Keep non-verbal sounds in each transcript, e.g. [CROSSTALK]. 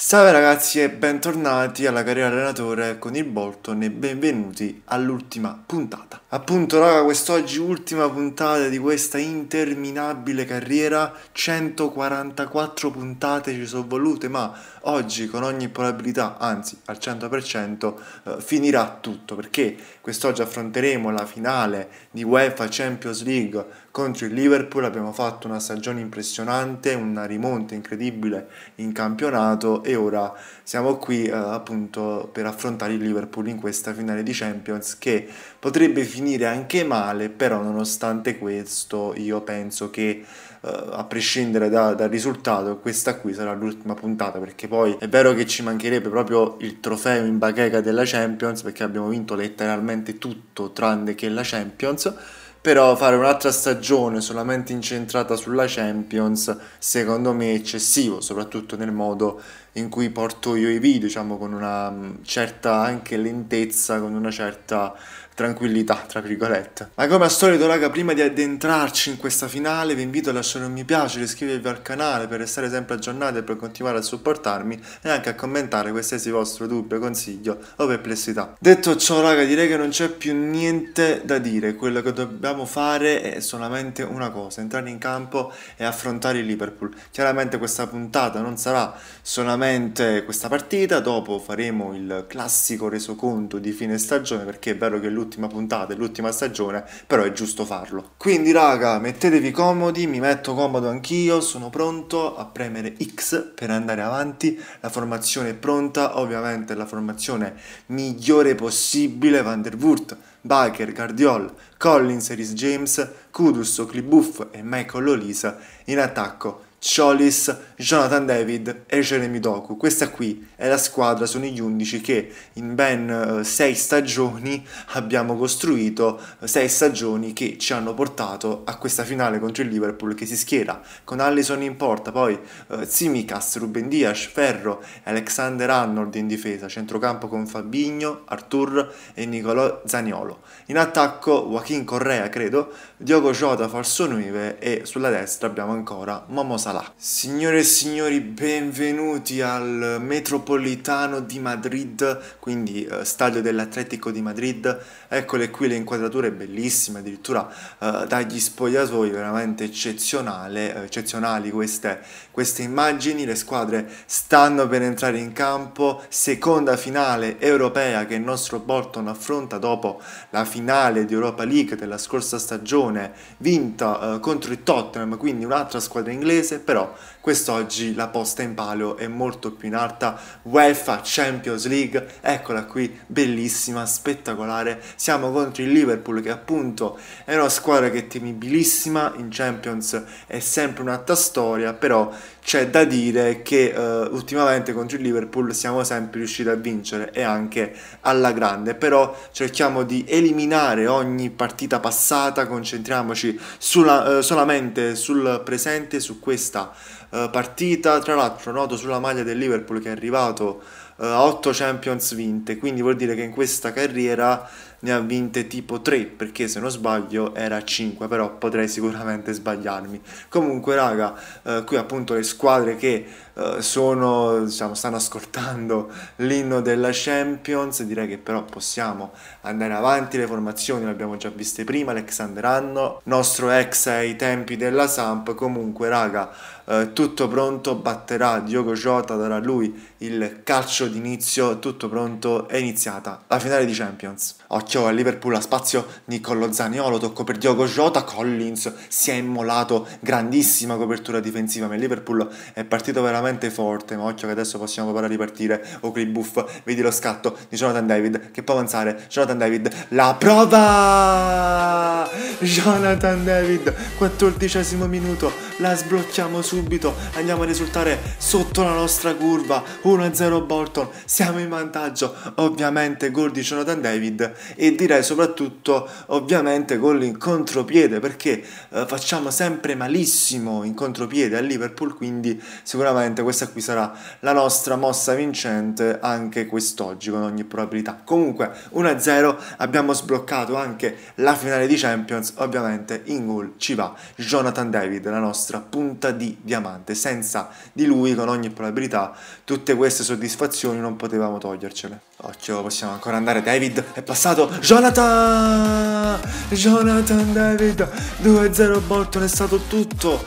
Salve ragazzi e bentornati alla carriera allenatore con il Bolton e benvenuti all'ultima puntata. Appunto raga, quest'oggi ultima puntata di questa interminabile carriera, 144 puntate ci sono volute, ma oggi con ogni probabilità, anzi al 100%, eh, finirà tutto, perché quest'oggi affronteremo la finale di UEFA Champions League contro il Liverpool abbiamo fatto una stagione impressionante, una rimonta incredibile in campionato e ora siamo qui eh, appunto per affrontare il Liverpool in questa finale di Champions che potrebbe finire anche male, però nonostante questo io penso che eh, a prescindere da, dal risultato questa qui sarà l'ultima puntata perché poi è vero che ci mancherebbe proprio il trofeo in bacheca della Champions perché abbiamo vinto letteralmente tutto tranne che la Champions però fare un'altra stagione solamente incentrata sulla Champions secondo me è eccessivo, soprattutto nel modo in cui porto io i video, diciamo con una mm, certa anche lentezza, con una certa tranquillità, tra virgolette. Ma come al solito, raga, prima di addentrarci in questa finale, vi invito a lasciare un mi piace, iscrivervi al canale per restare sempre aggiornati e per continuare a supportarmi e anche a commentare qualsiasi vostro dubbio, consiglio o perplessità. Detto ciò, raga, direi che non c'è più niente da dire. Quello che dobbiamo fare è solamente una cosa, entrare in campo e affrontare il Liverpool. Chiaramente questa puntata non sarà solamente questa partita, dopo faremo il classico resoconto di fine stagione perché è vero che l'ultimo dell'ultima puntata, dell'ultima stagione, però è giusto farlo. Quindi raga, mettetevi comodi, mi metto comodo anch'io, sono pronto a premere X per andare avanti, la formazione è pronta, ovviamente la formazione migliore possibile, Van der Wurt, Baker, Guardiol, Collins, Rhys James, Kudus, Clibuff e Michael Olisa in attacco Cholis, Jonathan David e Jeremy Doku. Questa qui è la squadra, sono gli undici che in ben eh, sei stagioni abbiamo costruito, sei stagioni che ci hanno portato a questa finale contro il Liverpool che si schiera con Allison in porta, poi eh, Zimikas, Ruben Dias, Ferro e Alexander Arnold in difesa, centrocampo con Fabinho, Artur e Nicolò Zaniolo. In attacco Joaquin Correa, credo, Diogo Jota, Falso Nuive e sulla destra abbiamo ancora Momo Sarr Salah. Signore e signori, benvenuti al Metropolitano di Madrid, quindi eh, stadio dell'Atletico di Madrid. Eccole qui le inquadrature bellissime, addirittura eh, dagli spogliatoi veramente eccezionale, eh, eccezionali queste, queste immagini. Le squadre stanno per entrare in campo, seconda finale europea che il nostro Bolton affronta dopo la finale di Europa League della scorsa stagione vinta eh, contro il Tottenham, quindi un'altra squadra inglese però quest'oggi la posta in palio è molto più in alta. UEFA Champions League, eccola qui, bellissima, spettacolare. Siamo contro il Liverpool che appunto è una squadra che è temibilissima, in Champions è sempre un'altra storia, però c'è da dire che uh, ultimamente contro il Liverpool siamo sempre riusciti a vincere e anche alla grande, però cerchiamo di eliminare ogni partita passata, concentriamoci sulla, uh, solamente sul presente, su questo questa uh, partita. Tra l'altro noto sulla maglia del Liverpool che è arrivato uh, a 8 Champions vinte, quindi vuol dire che in questa carriera ne ha vinte tipo 3, perché se non sbaglio era 5, però potrei sicuramente sbagliarmi. Comunque raga, uh, qui appunto le squadre che eh, sono, diciamo, stanno ascoltando l'inno della Champions, direi che però possiamo andare avanti, le formazioni le abbiamo già viste prima, Alexander Anno, nostro ex ai tempi della Samp, comunque raga, eh, tutto pronto, batterà Diogo Jota, darà lui il calcio d'inizio, tutto pronto, è iniziata la finale di Champions. Occhio a Liverpool a spazio Niccolo Zaniolo, tocco per Diogo Jota, Collins si è immolato, grandissima copertura difensiva, ma il Liverpool è partito veramente veramente forte, ma occhio che adesso possiamo provare a ripartire. Oakley Buff, vedi lo scatto di Jonathan David che può avanzare. Jonathan David, la prova! Jonathan David, quattordicesimo minuto, la sblocchiamo subito, andiamo a risultare sotto la nostra curva, 1-0 Bolton, siamo in vantaggio, ovviamente gol di Jonathan David e direi soprattutto ovviamente gol in contropiede perché eh, facciamo sempre malissimo in contropiede a Liverpool, quindi sicuramente questa qui sarà la nostra mossa vincente anche quest'oggi con ogni probabilità. Comunque 1-0 abbiamo sbloccato anche la finale di Champions, ovviamente in gol ci va Jonathan David, la nostra nostra punta di diamante. Senza di lui, con ogni probabilità, tutte queste soddisfazioni non potevamo togliercele. Occhio, possiamo ancora andare. David è passato. Jonathan! Jonathan David 2-0 Bolton è stato tutto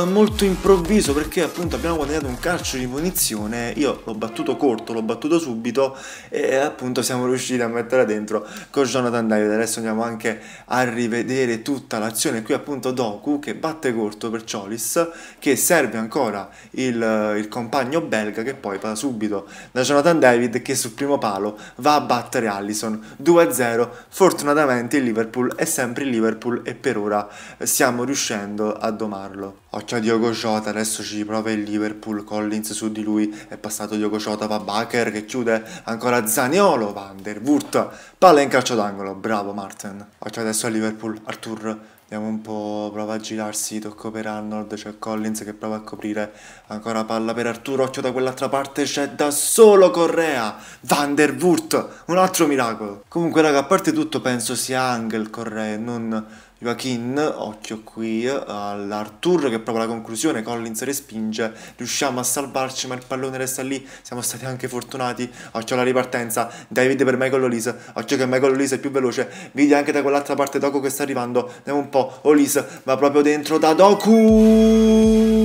eh, molto improvviso perché appunto abbiamo guadagnato un calcio di punizione. Io l'ho battuto corto, l'ho battuto subito e appunto siamo riusciti a mettere dentro con Jonathan David. Adesso andiamo anche a rivedere tutta l'azione. Qui appunto Doku che batte corto per Cholis che serve ancora il, il compagno belga che poi va subito da Jonathan David che sul primo passo palo, va a battere Allison 2-0. Fortunatamente il Liverpool è sempre il Liverpool e per ora eh, stiamo riuscendo a domarlo. Occhio a Diogo Jota, adesso ci prova il Liverpool, Collins su di lui, è passato Diogo Jota, va Baker che chiude, ancora Zaniolo, Van der Wurt, palla in calcio d'angolo, bravo Martin. Occhio adesso a Liverpool, Arthur Vediamo un po', prova a girarsi, tocco per Arnold, c'è Collins che prova a coprire, ancora palla per Arturo, occhio da quell'altra parte, c'è da solo Correa, Van der Wurt, un altro miracolo. Comunque raga, a parte tutto penso sia Angel Correa, non Joaquin, occhio qui, eh, all'Artur che prova la conclusione, Collins respinge, riusciamo a salvarci ma il pallone resta lì, siamo stati anche fortunati, occhio alla ripartenza, David per Michael Olise, occhio che Michael Olise è più veloce, vedi anche da quell'altra parte Doku che sta arrivando, andiamo un po', Olise va proprio dentro da Doku!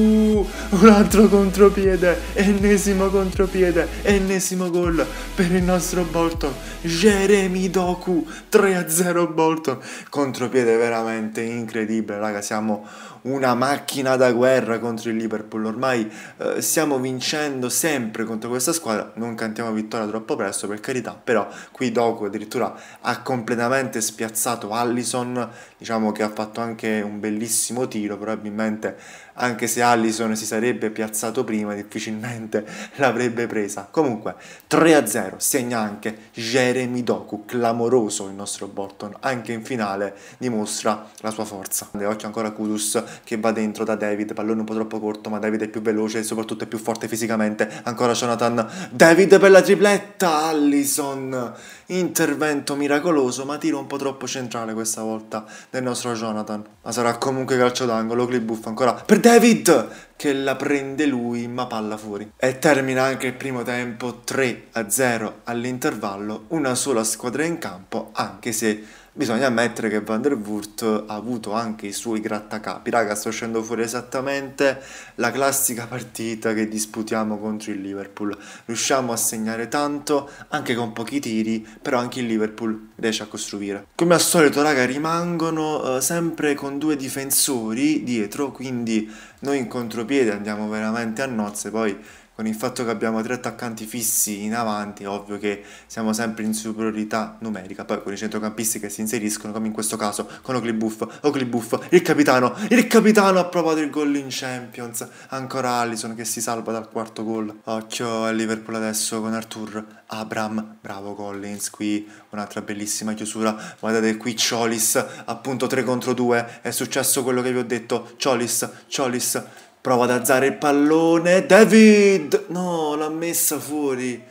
un altro contropiede, ennesimo contropiede, ennesimo gol per il nostro Bolton, Jeremy Doku, 3-0 Bolton, contropiede veramente veramente incredibile, raga, siamo una macchina da guerra contro il Liverpool, ormai eh, stiamo vincendo sempre contro questa squadra, non cantiamo vittoria troppo presto per carità, però qui Doku addirittura ha completamente spiazzato Allison, diciamo che ha fatto anche un bellissimo tiro, probabilmente anche se Allison si sarebbe piazzato prima difficilmente [LAUGHS] l'avrebbe presa. Comunque 3-0 segna anche Jeremy Doku, clamoroso il nostro Bolton, anche in finale dimostra la sua forza. Occhio ancora Kudus che va dentro da David, pallone un po' troppo corto, ma David è più veloce e soprattutto è più forte fisicamente. Ancora Jonathan, David per la tripletta, Allison, intervento miracoloso, ma tiro un po' troppo centrale questa volta del nostro Jonathan. Ma sarà comunque calcio d'angolo, Clibuff ancora per David che la prende lui ma palla fuori. E termina anche il primo tempo 3 0 all'intervallo, una sola squadra in campo, anche se bisogna ammettere che Van der Wurt ha avuto anche i suoi grattacapi. Raga, sto uscendo fuori esattamente la classica partita che disputiamo contro il Liverpool. Riusciamo a segnare tanto, anche con pochi tiri, però anche il Liverpool riesce a costruire. Come al solito, raga, rimangono eh, sempre con due difensori dietro, quindi noi in contropiede andiamo veramente a nozze, poi con il fatto che abbiamo tre attaccanti fissi in avanti, ovvio che siamo sempre in superiorità numerica. Poi con i centrocampisti che si inseriscono, come in questo caso con Oclibuff, Oclibuff, il capitano, il capitano ha provato il gol in Champions. Ancora Allison che si salva dal quarto gol. Occhio al Liverpool adesso con Artur Abram, bravo Collins. Qui un'altra bellissima chiusura. Guardate qui Cholis, appunto 3 contro 2. È successo quello che vi ho detto. Cholis, Cholis Prova ad alzare il pallone. David! No, l'ha messa fuori.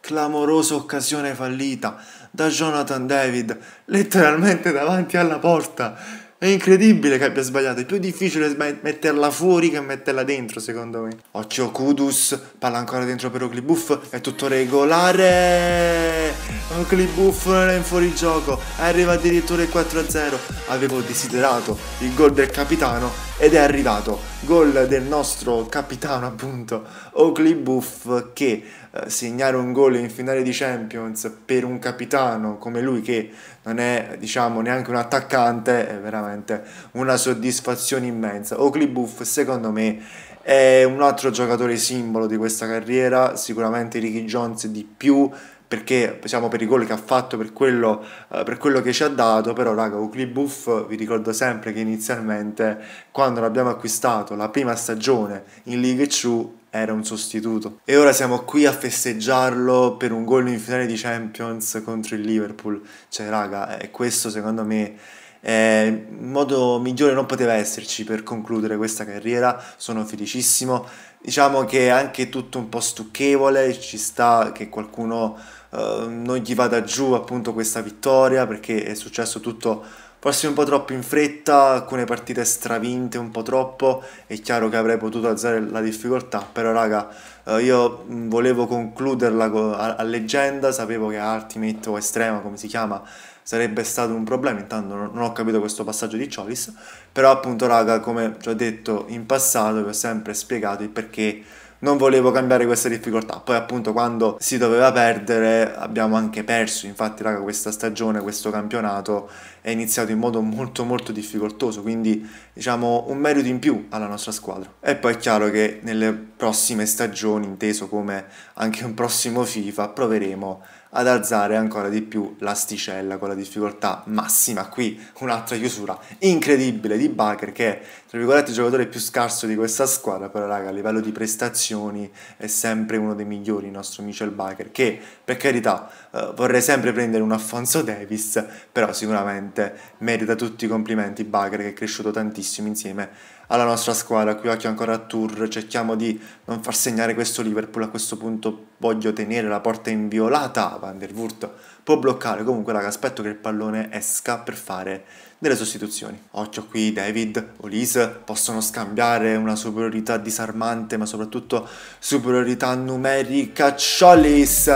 Clamorosa occasione fallita da Jonathan David, letteralmente davanti alla porta. È incredibile che abbia sbagliato. È più difficile metterla fuori che metterla dentro, secondo me. Occhio Kudus, palla ancora dentro per Oclibuff. È tutto regolare. Oclibuff non era in fuorigioco. Arriva addirittura il 4-0. Avevo desiderato il gol del capitano ed è arrivato. Gol del nostro capitano, appunto. Oclibuff che eh, segnare un gol in finale di Champions per un capitano come lui che non è diciamo neanche un attaccante è veramente una soddisfazione immensa. Oakley Buff secondo me è un altro giocatore simbolo di questa carriera, sicuramente Ricky Jones di più perché diciamo, per i gol che ha fatto, per quello, eh, per quello che ci ha dato, però raga, Ucli Buff vi ricordo sempre che inizialmente quando l'abbiamo acquistato la prima stagione in League 2 era un sostituto. E ora siamo qui a festeggiarlo per un gol in finale di Champions contro il Liverpool. Cioè, raga, è eh, questo secondo me Il modo migliore non poteva esserci per concludere questa carriera, sono felicissimo. Diciamo che è anche tutto un po' stucchevole, ci sta che qualcuno eh, non gli vada giù appunto questa vittoria perché è successo tutto Forse un po' troppo in fretta, alcune partite stravinte un po' troppo, è chiaro che avrei potuto alzare la difficoltà, però raga, eh, io volevo concluderla a, leggenda, sapevo che Ultimate o Estrema, come si chiama, sarebbe stato un problema, intanto non ho capito questo passaggio di Cholis, però appunto raga, come ci ho detto in passato, vi ho sempre spiegato il perché non volevo cambiare questa difficoltà. Poi appunto quando si doveva perdere abbiamo anche perso, infatti raga questa stagione, questo campionato è iniziato in modo molto molto difficoltoso, quindi diciamo un merito in più alla nostra squadra. E poi è chiaro che nelle prossime stagioni, inteso come anche un prossimo FIFA, proveremo a ad alzare ancora di più l'asticella con la difficoltà massima. Qui un'altra chiusura incredibile di Baker che è, tra virgolette, il giocatore più scarso di questa squadra, però raga, a livello di prestazioni è sempre uno dei migliori il nostro Michel Baker che, per carità, eh, vorrei sempre prendere un Alfonso Davis, però sicuramente merita tutti i complimenti Baker che è cresciuto tantissimo insieme alla nostra squadra. Qui occhio ancora a Tour, cerchiamo di non far segnare questo Liverpool. A questo punto voglio tenere la porta inviolata. Van der Wurt può bloccare. Comunque, raga, aspetto che il pallone esca per fare delle sostituzioni. Occhio qui, David, Olise possono scambiare una superiorità disarmante, ma soprattutto superiorità numerica. Ciolis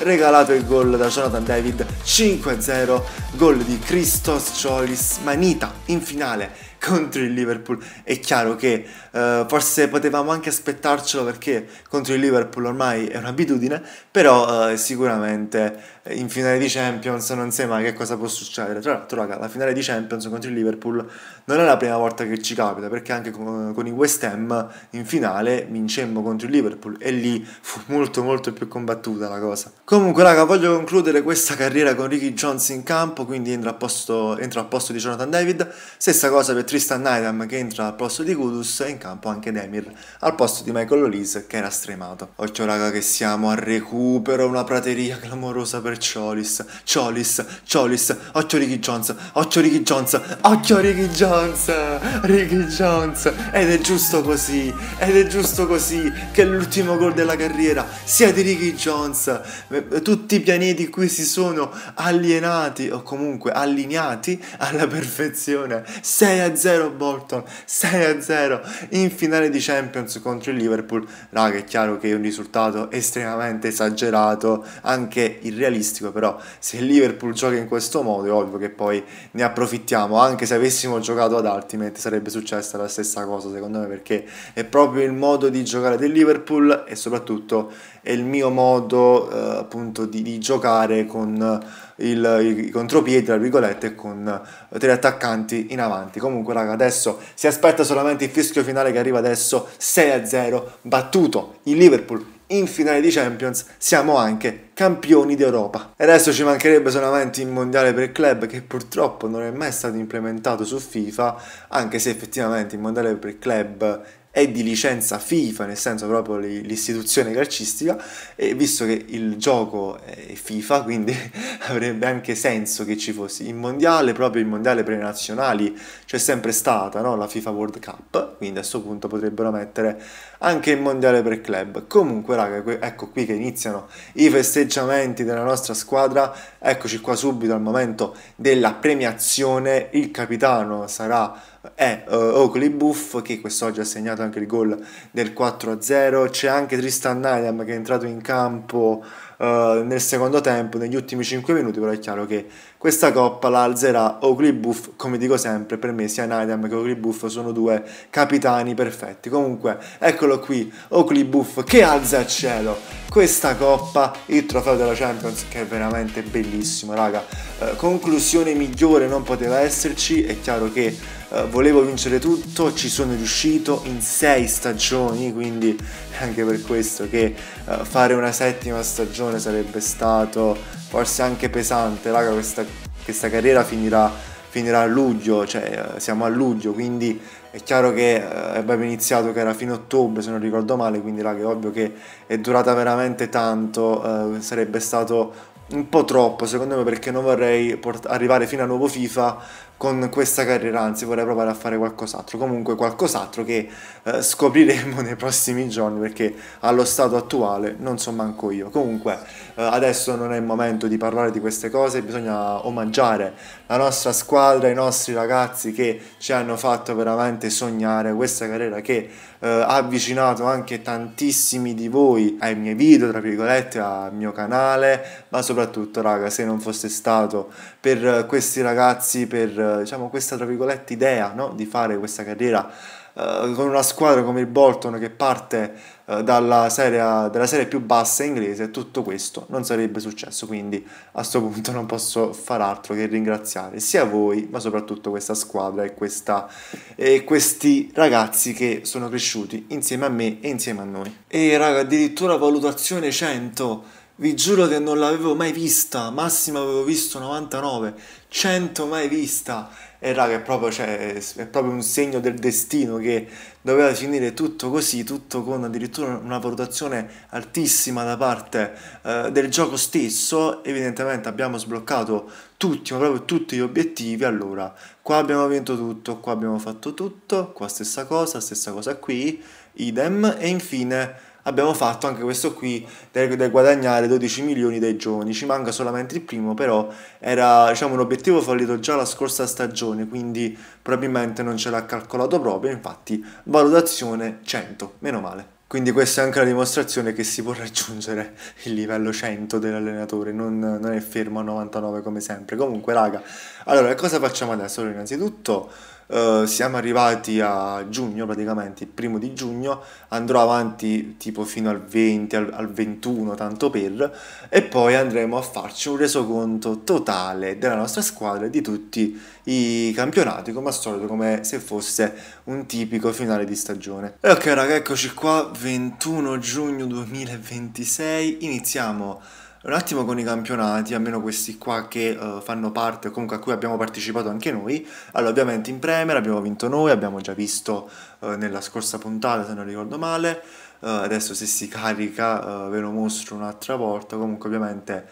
regalato il gol da Jonathan David 5-0, gol di Christos Ciolis, manita in finale contro il Liverpool. È chiaro che eh, forse potevamo anche aspettarcelo perché contro il Liverpool ormai è un'abitudine, però eh, sicuramente in finale di Champions non sai mai che cosa può succedere. Tra l'altro, raga, la finale di Champions contro il Liverpool non è la prima volta che ci capita, perché anche con, con i West Ham in finale vincemmo contro il Liverpool e lì fu molto molto più combattuta la cosa. Comunque, raga, voglio concludere questa carriera con Ricky Jones in campo, quindi entra a posto, entra a posto di Jonathan David. Stessa cosa per Tristan Naidam che entra al posto di Kudus e in campo anche Demir al posto di Michael Olise che era stremato. Occhio raga che siamo al recupero, una prateria clamorosa per Cholis, Cholis, Cholis, occhio Ricky Jones, occhio Ricky Jones, occhio Ricky Jones, Ricky Jones ed è giusto così, ed è giusto così che l'ultimo gol della carriera sia di Ricky Jones, eh, tutti i pianeti qui si sono alienati o comunque allineati alla perfezione, 6 a 0 0 Bolton, 6-0 in finale di Champions contro il Liverpool. Raga, è chiaro che è un risultato estremamente esagerato, anche irrealistico, però se il Liverpool gioca in questo modo è ovvio che poi ne approfittiamo, anche se avessimo giocato ad Ultimate sarebbe successa la stessa cosa secondo me, perché è proprio il modo di giocare del Liverpool e soprattutto è il mio modo eh, appunto di, di giocare con il, i contropiedi, tra virgolette, con eh, tre attaccanti in avanti. Comunque, raga, adesso si aspetta solamente il fischio finale che arriva adesso, 6-0, battuto il Liverpool in finale di Champions siamo anche campioni d'Europa. E adesso ci mancherebbe solamente il mondiale per club che purtroppo non è mai stato implementato su FIFA, anche se effettivamente il mondiale per club è di licenza FIFA, nel senso proprio l'istituzione calcistica, e visto che il gioco è FIFA, quindi [LAUGHS] avrebbe anche senso che ci fosse il mondiale, proprio il mondiale pre-nazionali, c'è sempre stata no? la FIFA World Cup, quindi a questo punto potrebbero mettere anche il mondiale per club. Comunque, raga, ecco qui che iniziano i festeggiamenti della nostra squadra. Eccoci qua subito al momento della premiazione. Il capitano sarà è uh, Oakley Buff che quest'oggi ha segnato anche il gol del 4-0. C'è anche Tristan Nyam che è entrato in campo uh, nel secondo tempo, negli ultimi 5 minuti, però è chiaro che questa coppa la alzerà Oakley Buff, come dico sempre, per me sia Nidam che Oakley Buff sono due capitani perfetti. Comunque, eccolo qui, Oakley Buff che alza al cielo questa coppa, il trofeo della Champions che è veramente bellissimo, raga. Eh, conclusione migliore non poteva esserci, è chiaro che eh, volevo vincere tutto, ci sono riuscito in sei stagioni, quindi è anche per questo che eh, fare una settima stagione sarebbe stato forse anche pesante, raga, questa, questa carriera finirà, finirà, a luglio, cioè eh, siamo a luglio, quindi è chiaro che abbiamo eh, iniziato che era fino a ottobre se non ricordo male, quindi raga è ovvio che è durata veramente tanto, eh, sarebbe stato un po' troppo secondo me perché non vorrei arrivare fino a nuovo FIFA con questa carriera, anzi vorrei provare a fare qualcos'altro, comunque qualcos'altro che eh, scopriremo [LAUGHS] nei prossimi giorni perché allo stato attuale non so manco io. Comunque eh, adesso non è il momento di parlare di queste cose, bisogna omaggiare la nostra squadra, i nostri ragazzi che ci hanno fatto veramente sognare questa carriera che eh, ha avvicinato anche tantissimi di voi ai miei video, tra virgolette, al mio canale, ma soprattutto raga se non fosse stato per eh, questi ragazzi, per eh, diciamo, questa tra virgolette idea no? di fare questa carriera eh, con una squadra come il Bolton che parte eh, dalla serie, dalla serie più bassa inglese, tutto questo non sarebbe successo, quindi a questo punto non posso far altro che ringraziare sia voi, ma soprattutto questa squadra e, questa, e questi ragazzi che sono cresciuti insieme a me e insieme a noi. E raga, addirittura valutazione 100 vi giuro che non l'avevo mai vista, massimo avevo visto 99, 100 mai vista. E raga, è proprio, cioè, è proprio un segno del destino che doveva finire tutto così, tutto con addirittura una valutazione altissima da parte eh, del gioco stesso. Evidentemente abbiamo sbloccato tutti, ma proprio tutti gli obiettivi. Allora, qua abbiamo vinto tutto, qua abbiamo fatto tutto, qua stessa cosa, stessa cosa qui, idem. E infine abbiamo fatto anche questo qui del, del, guadagnare 12 milioni dai giovani, ci manca solamente il primo, però era diciamo, un obiettivo fallito già la scorsa stagione, quindi probabilmente non ce l'ha calcolato proprio, infatti valutazione 100, meno male. Quindi questa è anche la dimostrazione che si può raggiungere il livello 100 dell'allenatore, non, non è fermo a 99 come sempre. Comunque raga, allora cosa facciamo adesso? Allora, innanzitutto eh, siamo arrivati a giugno praticamente, il primo di giugno, andrò avanti tipo fino al 20, al, al 21 tanto per, e poi andremo a farci un resoconto totale della nostra squadra e di tutti i campionati, come al solito, come se fosse un tipico finale di stagione. E ok raga, eccoci qua, 21 giugno 2026, iniziamo un attimo con i campionati, almeno questi qua che uh, fanno parte, comunque a cui abbiamo partecipato anche noi. Allora, ovviamente in Premier abbiamo vinto noi, abbiamo già visto uh, nella scorsa puntata, se non ricordo male. Uh, adesso se si carica ve lo mostro un'altra volta. Comunque, ovviamente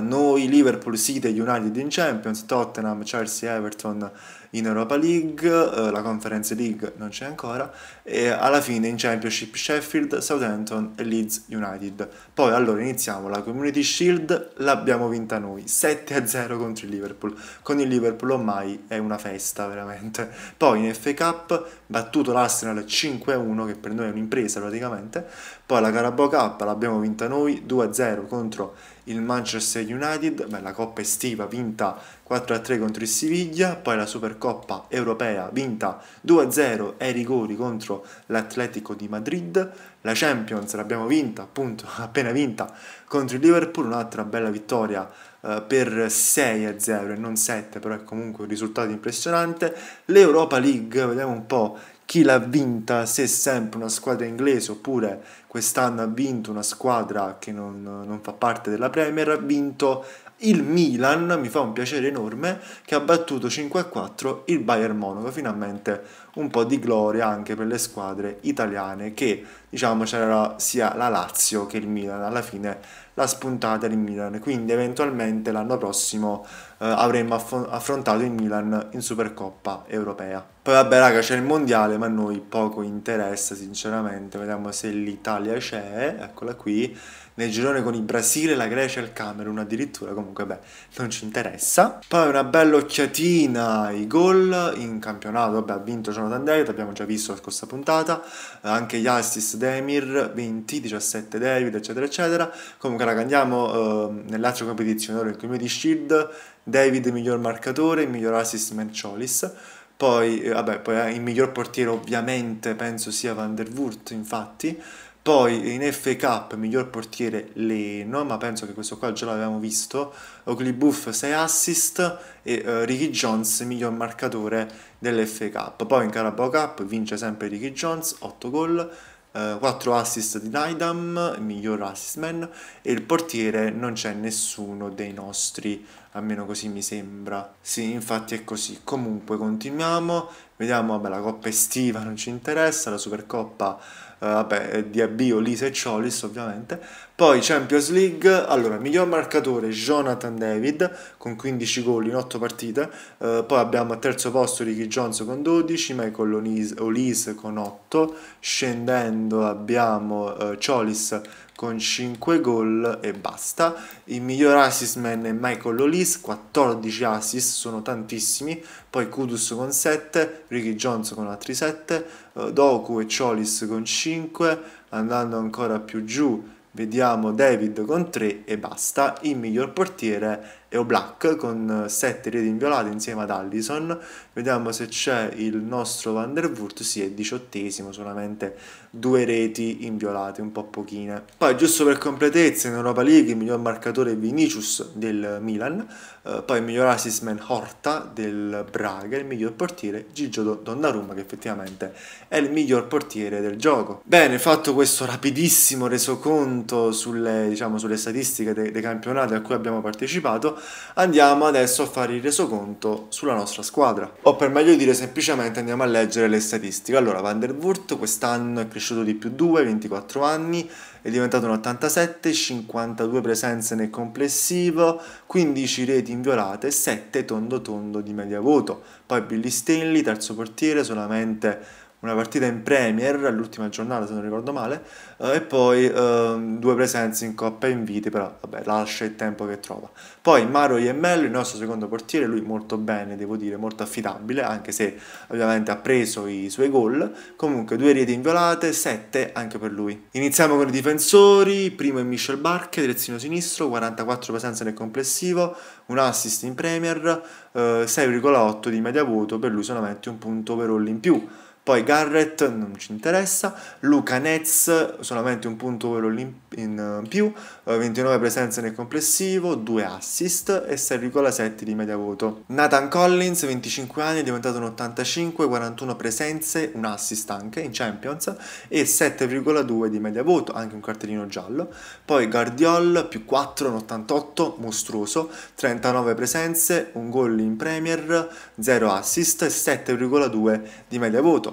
noi, Liverpool, City, United in Champions, Tottenham, Chelsea, Everton in Europa League, eh, la Conference League non c'è ancora, e alla fine in Championship Sheffield, Southampton e Leeds United. Poi allora iniziamo la Community Shield, l'abbiamo vinta noi, 7-0 contro il Liverpool, con il Liverpool ormai è una festa veramente. Poi in FA Cup battuto l'Arsenal 5-1 che per noi è un'impresa praticamente, poi la Carabao Cup l'abbiamo vinta noi 2-0 contro il il Manchester United, beh, la coppa estiva vinta 4-3 contro il Siviglia, poi la Supercoppa europea vinta 2-0 ai rigori contro l'Atletico di Madrid, la Champions l'abbiamo vinta appunto [LAUGHS] appena vinta contro il Liverpool, un'altra bella vittoria eh, per 6-0 e non 7, però è comunque un risultato impressionante, l'Europa League, vediamo un po' chi l'ha vinta, se è sempre una squadra inglese oppure quest'anno ha vinto una squadra che non, non fa parte della Premier, ha vinto il Milan, mi fa un piacere enorme, che ha battuto 5-4 il Bayern Monaco, finalmente un po' di gloria anche per le squadre italiane che diciamo c'era sia la Lazio che il Milan alla fine la spuntata del Milan quindi eventualmente l'anno prossimo eh, avremmo aff affrontato il Milan in Supercoppa europea poi vabbè raga c'è il mondiale ma a noi poco interessa sinceramente vediamo se l'Italia c'è eccola qui nel girone con il Brasile, la Grecia e il Camerun addirittura, comunque beh, non ci interessa. Poi una bella occhiatina ai gol in campionato, vabbè ha vinto, cioè Cristiano Tandei, abbiamo già visto la scorsa puntata, anche gli assist Demir, 20, 17 David, eccetera, eccetera. Comunque, raga, andiamo eh, nell'altra competizione, ora il comune di Shield, David miglior marcatore, miglior assist Merciolis. Poi, eh, vabbè, poi eh, il miglior portiere ovviamente penso sia Van der Wurt, infatti, poi in FA Cup miglior portiere Leno, ma penso che questo qua già l'avevamo visto. Oakley Buff 6 assist e uh, Ricky Jones miglior marcatore dell'FA Cup. Poi in Carabao Cup vince sempre Ricky Jones, 8 gol, 4 eh, assist di Naidam, miglior assist man e il portiere non c'è nessuno dei nostri almeno così mi sembra. Sì, infatti è così. Comunque continuiamo, vediamo, vabbè, la coppa estiva non ci interessa, la Supercoppa eh, vabbè, di avvio Lisa e Ciolis ovviamente. Poi Champions League, allora, miglior marcatore Jonathan David con 15 gol in 8 partite, eh, poi abbiamo a terzo posto Ricky Jones con 12, Michael Olise con 8, scendendo abbiamo eh, Cholis con 5 gol e basta. Il miglior assist man è Michael Olis, 14 assist, sono tantissimi. Poi Kudus con 7, Ricky Jones con altri 7, eh, Doku e Cholis con 5, andando ancora più giù vediamo David con 3 e basta. Il miglior portiere e O'Black con 7 reti inviolate insieme ad Allison. Vediamo se c'è il nostro Van der Wurt, sì è diciottesimo, solamente due reti inviolate, un po' pochine. Poi giusto per completezza in Europa League il miglior marcatore è Vinicius del Milan, eh, poi il miglior assistman Horta del Braga, il miglior portiere Gigio Donnarumma che effettivamente è il miglior portiere del gioco. Bene, fatto questo rapidissimo resoconto sulle, diciamo, sulle statistiche dei, dei campionati a cui abbiamo partecipato, andiamo adesso a fare il resoconto sulla nostra squadra. O per meglio dire semplicemente andiamo a leggere le statistiche. Allora, Van der Wurt quest'anno è cresciuto di più 2, 24 anni, è diventato un 87, 52 presenze nel complessivo, 15 reti inviolate, 7 tondo tondo di media voto. Poi Billy Stanley, terzo portiere, solamente una partita in Premier, l'ultima giornata se non ricordo male, eh, e poi eh, due presenze in Coppa Inviti, però vabbè, lascia il tempo che trova. Poi Maro Iemmello, il nostro secondo portiere, lui molto bene, devo dire, molto affidabile, anche se ovviamente ha preso i suoi gol, comunque due reti inviolate, sette anche per lui. Iniziamo con i difensori, primo è Michel Barche, direzzino sinistro, 44 presenze nel complessivo, un assist in Premier, eh, 6,8 di media voto, per lui solamente un punto per all in più. Poi Garrett non ci interessa, Luca Nets solamente un punto eh, in più, 29 eh, presenze nel complessivo, 2 assist e 6,7 di media voto. Nathan Collins, 25 anni, è diventato un 85, 41 presenze, un assist anche in Champions e 7,2 di media voto, anche un cartellino giallo. Poi Guardiol, più 4, un 88, mostruoso, 39 presenze, un gol in Premier, 0 assist e 7,2 di media voto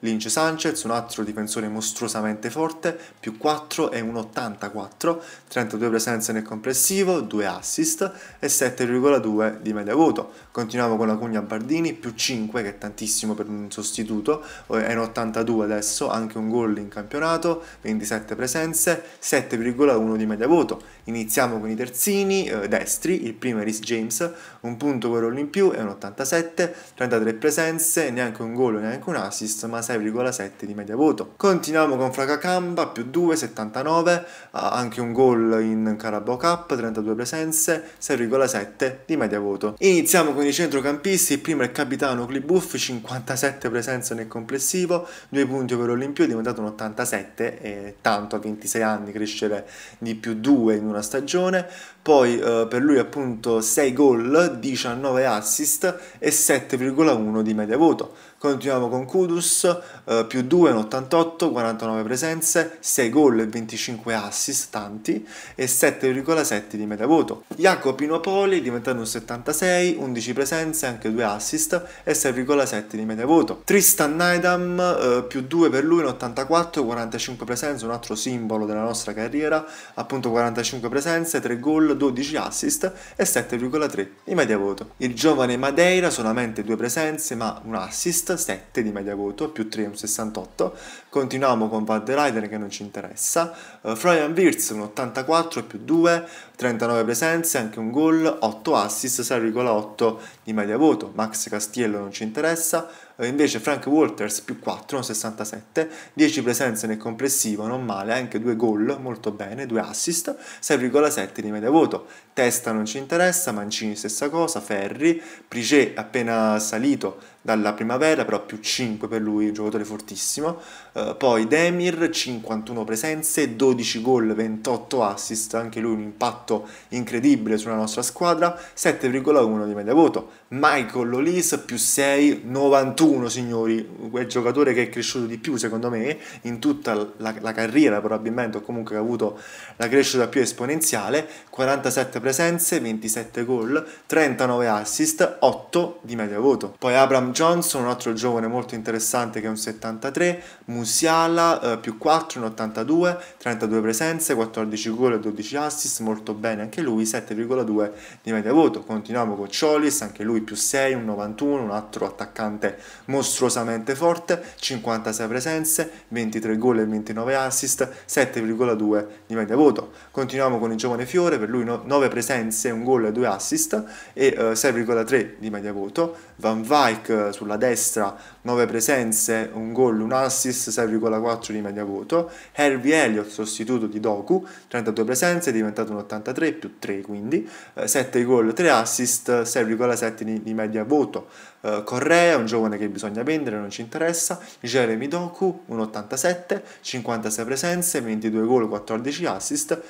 Lynch Sanchez, un altro difensore mostruosamente forte, più 4 e un 84, 32 presenze nel complessivo, 2 assist e 7,2 di media voto. Continuiamo con la Cugna Bardini, più 5 che è tantissimo per un sostituto, è un 82 adesso, anche un gol in campionato, 27 presenze, 7,1 di media voto. Iniziamo con i terzini, eh, destri, il primo è Rhys James, un punto per in più, è un 87, 33 presenze, neanche un gol, neanche un assist, ma 6,7 di media voto. Continuiamo con Fragacamba, più 2, 79, anche un gol in Carabao Cup, 32 presenze, 6,7 di media voto. Iniziamo con i centrocampisti, il primo è il capitano Clibuff, 57 presenze nel complessivo, 2 punti per l'Olimpio, è diventato un 87 e tanto a 26 anni crescere di più 2 in una stagione poi eh, per lui appunto 6 gol, 19 assist e 7,1 di media voto. Continuiamo con Kudus, eh, più 2 in 88, 49 presenze, 6 gol e 25 assist, tanti, e 7,7 di media voto. Jacopo Pinopoli diventando un 76, 11 presenze, anche 2 assist e 6,7 di media voto. Tristan Naidam, eh, più 2 per lui in 84, 45 presenze, un altro simbolo della nostra carriera, appunto 45 presenze, 3 gol, 12 assist e 7,3 di media voto. Il giovane Madeira solamente due presenze ma un assist, 7 di media voto, più 3 un 68. Continuiamo con Van der Leiden che non ci interessa. Uh, Florian Wirtz un 84 più 2, 39 presenze, anche un gol, 8 assist, 6,8 di media voto. Max Castiello non ci interessa. Eh, invece Frank Walters più 4, un 67, 10 presenze nel complessivo, non male, anche 2 gol, molto bene, 2 assist, 6,7 di media voto. Testa non ci interessa, Mancini stessa cosa, Ferri, Prigé appena salito dalla primavera, però più 5 per lui, giocatore fortissimo. Uh, poi Demir, 51 presenze, 12 gol, 28 assist, anche lui un impatto incredibile sulla nostra squadra, 7,1 di media voto. Michael Lolis, più 6, 91 signori, quel giocatore che è cresciuto di più secondo me in tutta la, la carriera probabilmente, o comunque ha avuto la crescita più esponenziale, 47 presenze, 27 gol, 39 assist, 8 di media voto. Poi Abram Johnson, un altro giovane molto interessante che è un 73, Musiala eh, più 4, un 82, 32 presenze, 14 gol e 12 assist, molto bene anche lui, 7,2 di media voto. Continuiamo con Cholis, anche lui più 6, un 91, un altro attaccante mostruosamente forte, 56 presenze, 23 gol e 29 assist, 7,2 di media voto. Continuiamo con il giovane Fiore, per lui 9 presenze, un gol e 2 assist e eh, 6,3 di media voto. Van Vijk sulla destra, 9 presenze, un gol, un assist, 6,4 di media voto. Harvey Elliott, sostituto di Doku, 32 presenze, è diventato un 83 più 3 quindi, 7 eh, gol, 3 assist, 6,7 di media voto. Eh, Correa, un giovane che bisogna vendere, non ci interessa. Jeremy Doku, un 87, 56 presenze, 22 gol, 14 assist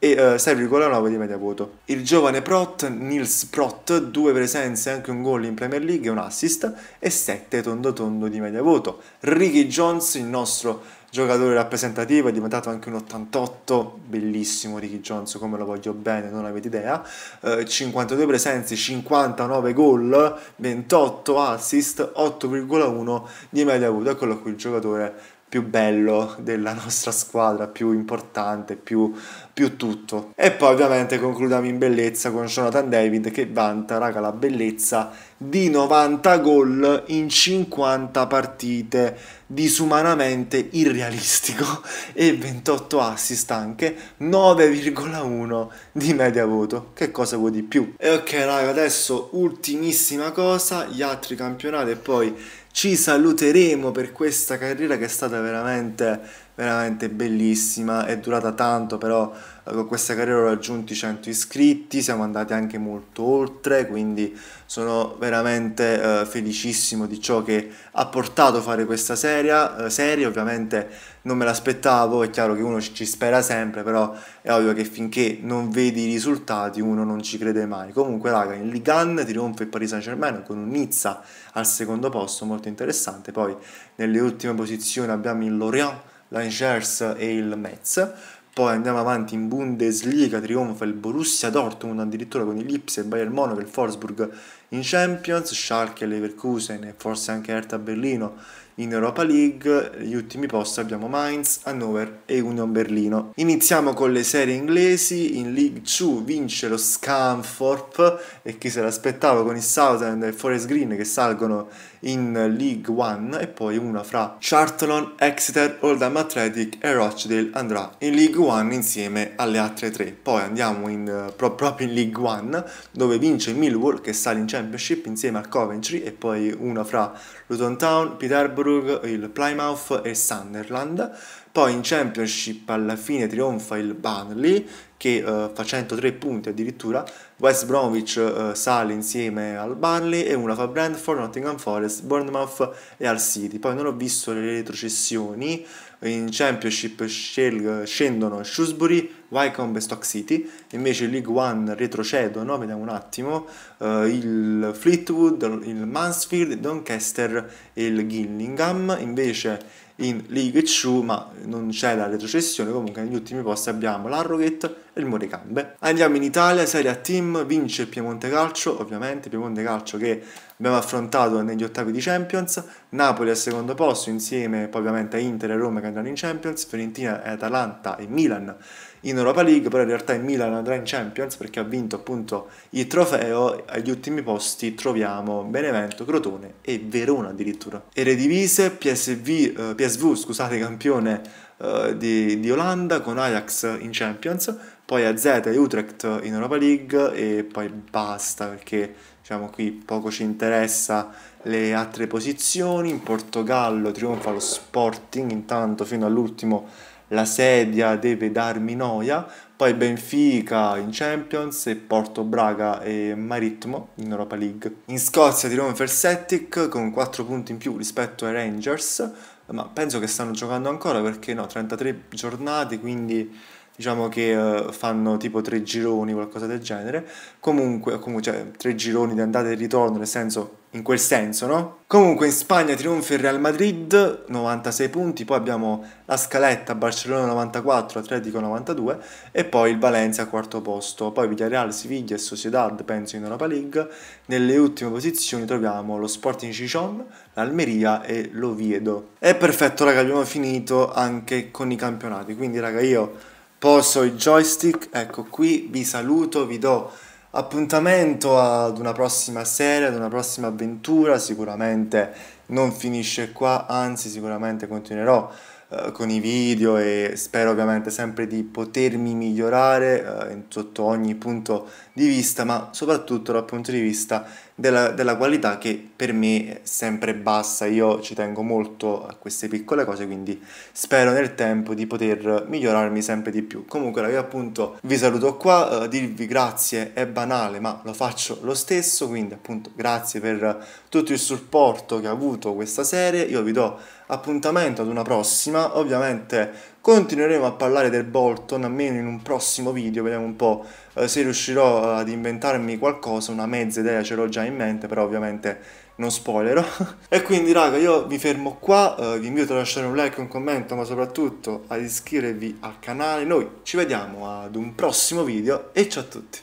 e uh, eh, 6,9 di media voto. Il giovane Prot, Nils Prot, due presenze, anche un gol in Premier League un assist e 7 tondo tondo di media voto. Ricky Jones, il nostro giocatore rappresentativo, è diventato anche un 88, bellissimo Ricky Jones, come lo voglio bene, non avete idea, uh, eh, 52 presenze, 59 gol, 28 assist, 8,1 di media voto, eccolo qui il giocatore più bello della nostra squadra, più importante, più, più tutto. E poi ovviamente concludiamo in bellezza con Jonathan David che vanta, raga, la bellezza di 90 gol in 50 partite, disumanamente irrealistico [LAUGHS] e 28 assist anche, 9,1 di media voto. Che cosa vuoi di più? E ok raga, adesso ultimissima cosa, gli altri campionati e poi ci saluteremo per questa carriera che è stata veramente veramente bellissima, è durata tanto però eh, con questa carriera ho raggiunto i 100 iscritti, siamo andati anche molto oltre, quindi sono veramente eh, felicissimo di ciò che ha portato a fare questa serie, eh, serie, ovviamente non me l'aspettavo, è chiaro che uno ci spera sempre, però è ovvio che finché non vedi i risultati uno non ci crede mai. Comunque raga, in Ligan trionfa il Paris Saint-Germain con un Nizza al secondo posto, molto interessante, poi nelle ultime posizioni abbiamo il Lorient l'Angers e il Metz. Poi andiamo avanti in Bundesliga, trionfa il Borussia Dortmund addirittura con il Lipsia, il Bayern Monaco, il Forsburg in Champions, Schalke, Leverkusen e forse anche Hertha Berlino in Europa League, gli ultimi posti abbiamo Mainz, Hannover e Union Berlino. Iniziamo con le serie inglesi, in League 2 vince lo Scunthorpe e chi se l'aspettava con il Southend e il Forest Green che salgono in League One e poi una fra Charlton, Exeter, Oldham Athletic e Rochdale andrà in League One insieme alle altre tre. Poi andiamo in, pro, proprio in League One dove vince Millwall che sale in Championship insieme a Coventry e poi una fra Luton Town, Peterborough, il Plymouth e Sunderland. Poi in Championship alla fine trionfa il Burnley che eh, fa 103 punti addirittura West Bromwich eh, sale insieme al Barley e una fa Brentford, Nottingham Forest, Bournemouth e al City. Poi non ho visto le retrocessioni, in Championship scendono Shrewsbury, Wycombe e Stock City, invece in League One retrocedono, vediamo un attimo, eh, il Fleetwood, il Mansfield, il Doncaster e il Gillingham, invece in League 2, ma non c'è la retrocessione, comunque negli ultimi posti abbiamo l'Arrogate e il Morecambe. Andiamo in Italia, Serie A Team, vince Piemonte Calcio, ovviamente Piemonte Calcio che abbiamo affrontato negli ottavi di Champions, Napoli al secondo posto insieme poi ovviamente a Inter e Roma che andranno in Champions, Fiorentina e Atalanta e Milan in Europa League, però in realtà il Milan andrà in Champions perché ha vinto appunto il trofeo. Agli ultimi posti troviamo Benevento, Crotone e Verona addirittura. Eredivisie, PSV, eh, PSV scusate, campione eh, di, di Olanda con Ajax in Champions, poi AZ e Utrecht in Europa League e poi basta perché diciamo qui poco ci interessa le altre posizioni. In Portogallo trionfa lo Sporting intanto fino all'ultimo la sedia deve darmi noia, poi Benfica in Champions e Porto Braga e Maritmo in Europa League. In Scozia di nuovo per Celtic con 4 punti in più rispetto ai Rangers, ma penso che stanno giocando ancora perché no, 33 giornate, quindi diciamo che uh, fanno tipo tre gironi, qualcosa del genere, comunque, comunque cioè, tre gironi di andata e ritorno, nel senso, in quel senso, no? Comunque in Spagna trionfa il Real Madrid, 96 punti, poi abbiamo la scaletta Barcellona 94, Atletico 92 e poi il Valencia al quarto posto, poi Villarreal, Siviglia e Sociedad, penso in Europa League, nelle ultime posizioni troviamo lo Sporting Ciccion, l'Almeria e l'Oviedo. E perfetto raga, abbiamo finito anche con i campionati, quindi raga io poso il joystick, ecco qui, vi saluto, vi do appuntamento ad una prossima serie, ad una prossima avventura, sicuramente non finisce qua, anzi sicuramente continuerò eh, con i video e spero ovviamente sempre di potermi migliorare eh, sotto ogni punto di vista, ma soprattutto dal punto di vista della, della, qualità che per me è sempre bassa. Io ci tengo molto a queste piccole cose, quindi spero nel tempo di poter migliorarmi sempre di più. Comunque, io appunto vi saluto qua, eh, dirvi grazie è banale, ma lo faccio lo stesso, quindi appunto grazie per tutto il supporto che ha avuto questa serie. Io vi do appuntamento ad una prossima, ovviamente continueremo a parlare del Bolton, almeno in un prossimo video, vediamo un po' eh, se riuscirò eh, ad inventarmi qualcosa, una mezza idea ce l'ho già in mente, però ovviamente non spoilerò. [LAUGHS] e quindi raga, io vi fermo qua, eh, vi invito a lasciare un like, un commento, ma soprattutto ad iscrivervi al canale. Noi ci vediamo ad un prossimo video e ciao a tutti!